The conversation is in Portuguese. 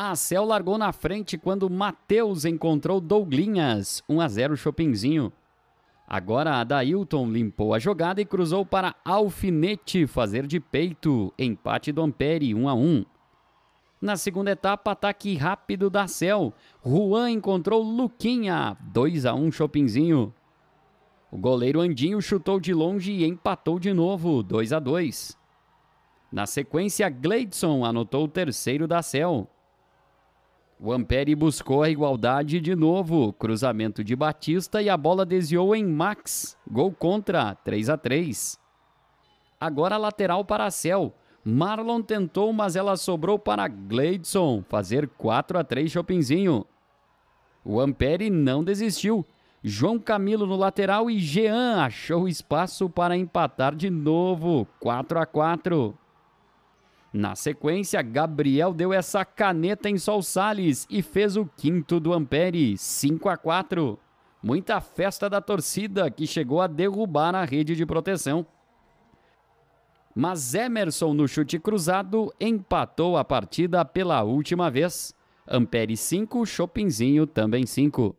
A Cel largou na frente quando Matheus encontrou Douglinhas. 1 a 0 Chopinzinho. Agora Adailton limpou a jogada e cruzou para Alfinete fazer de peito. Empate do Ampere, 1 a 1. Na segunda etapa, ataque rápido da Cel. Juan encontrou Luquinha, 2 a 1 Chopinzinho. O goleiro Andinho chutou de longe e empatou de novo, 2 a 2. Na sequência, Gleidson anotou o terceiro da Cel. O Ampere buscou a igualdade de novo. Cruzamento de Batista e a bola desviou em Max. Gol contra, 3 a 3. Agora lateral para a Cel. Marlon tentou, mas ela sobrou para Gleidson fazer 4 a 3 Chopinzinho. O Ampere não desistiu. João Camilo no lateral e Jean achou espaço para empatar de novo, 4 a 4. Na sequência, Gabriel deu essa caneta em Sol Sales e fez o quinto do Ampere, 5 a 4. Muita festa da torcida que chegou a derrubar a rede de proteção. Mas Emerson, no chute cruzado, empatou a partida pela última vez. Ampere 5, Chopinzinho também 5.